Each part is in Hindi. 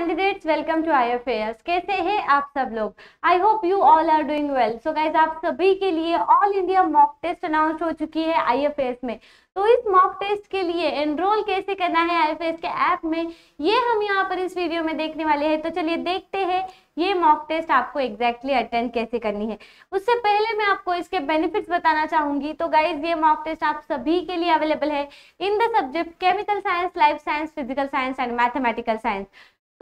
candidates welcome to IFAS कैसे हैं आप सब लोग I hope you all are doing well so guys आप सभी के लिए all India mock test announce हो चुकी है आई अफेयर्स में तो इस मॉक टेस्ट के लिए एनरोल कैसे करना है आई के ऐप में ये हम यहाँ पर इस वीडियो में देखने वाले हैं तो चलिए देखते हैं ये मॉक टेस्ट आपको एग्जैक्टली exactly अटेंड कैसे करनी है उससे पहले मैं आपको इसके बेनिफिट्स बताना चाहूंगी तो गाइज ये मॉक टेस्ट आप सभी के लिए अवेलेबल है in the subject chemical science life science physical science and mathematical science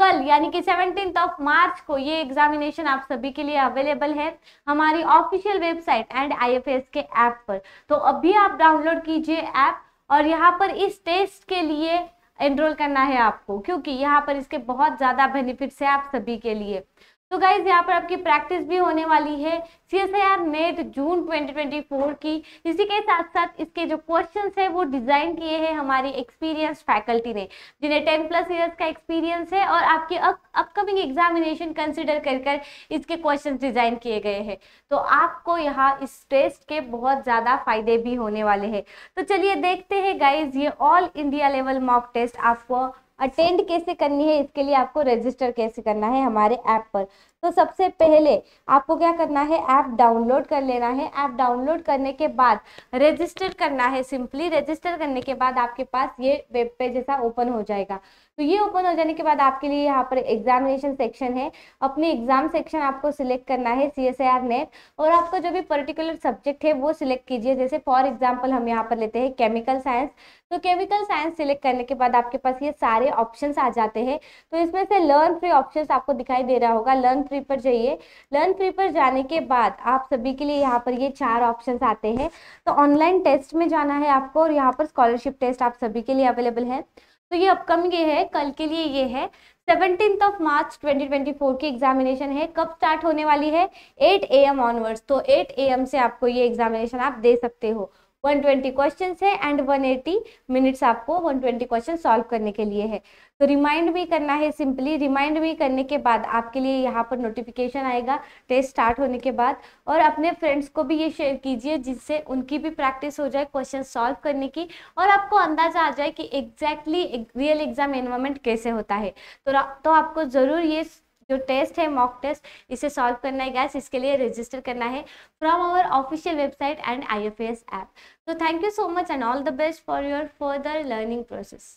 कल यानी कि सेवनटीन ऑफ मार्च को ये एग्जामिनेशन आप सभी के लिए अवेलेबल है हमारी ऑफिशियल वेबसाइट एंड आईएफएस के ऐप पर तो अभी आप डाउनलोड कीजिए ऐप और यहाँ पर इस टेस्ट के लिए एनरोल करना है आपको क्योंकि यहाँ पर इसके बहुत ज़्यादा बेनिफिट्स है आप सभी के लिए तो गाइज यहाँ पर आपकी प्रैक्टिस भी होने वाली है C S I R NET June 2024 की इसी के साथ साथ इसके जो क्वेश्चंस है वो डिज़ाइन किए हैं हमारी एक्सपीरियंस फैकल्टी ने जिन्हें 10 प्लस ईयर्स का एक्सपीरियंस है और आपके अपकमिंग एग्जामिनेशन कंसिडर कर कर इसके क्वेश्चंस डिज़ाइन किए गए हैं तो आपको यहाँ इस टेस्ट के बहुत ज़्यादा फायदे भी होने वाले हैं तो चलिए देखते हैं गाइज ये all India level mock test आपको अटेंड कैसे करनी है इसके लिए आपको रजिस्टर कैसे करना है हमारे ऐप पर तो सबसे पहले आपको क्या करना है ऐप डाउनलोड कर लेना है ऐप डाउनलोड करने के बाद रजिस्टर करना है सिंपली रजिस्टर करने के बाद आपके पास ये वेब पेज ऐसा ओपन हो जाएगा तो ये ओपन हो जाने के बाद आपके लिए यहाँ पर एग्जामिनेशन सेक्शन है अपनी एग्जाम सेक्शन आपको सिलेक्ट करना है सी एस आर नेट और आपका जो भी पर्टिकुलर सब्जेक्ट है वो सिलेक्ट कीजिए जैसे फॉर एग्जाम्पल हम यहाँ पर लेते हैं केमिकल साइंस तो केमिकल साइंस सिलेक्ट करने के बाद आपके पास ये सारे सारे ऑप्शन आ जाते हैं तो इसमें से लर्न फ्री ऑप्शन आपको दिखाई दे रहा होगा लर्न फ्री पर जाइए लर्न फ्री पर जाने के बाद आप सभी के लिए यहाँ पर ये चार ऑप्शन आते हैं तो ऑनलाइन टेस्ट में जाना है आपको और यहाँ पर स्कॉलरशिप टेस्ट आप सभी के लिए अवेलेबल है तो ये अपकमिंग ये है कल के लिए ये है सेवनटीन ऑफ मार्च 2024 की एग्जामिनेशन है कब स्टार्ट होने वाली है 8 ए एम ऑनवर्ड्स तो 8 ए एम से आपको ये एग्जामिनेशन आप दे सकते हो 120 क्वेश्चन है एंड 180 मिनट्स आपको 120 क्वेश्चन सॉल्व करने के लिए है तो रिमाइंड भी करना है सिंपली रिमाइंड भी करने के बाद आपके लिए यहाँ पर नोटिफिकेशन आएगा टेस्ट स्टार्ट होने के बाद और अपने फ्रेंड्स को भी ये शेयर कीजिए जिससे उनकी भी प्रैक्टिस हो जाए क्वेश्चन सॉल्व करने की और आपको अंदाजा आ जाए कि एग्जैक्टली रियल एग्जाम एनवायरमेंट कैसे होता है तो, तो आपको ज़रूर ये जो टेस्ट है मॉक टेस्ट इसे सॉल्व करना है गैस इसके लिए रजिस्टर करना है from our official website and I F S app तो thank you so much and all the best for your further learning process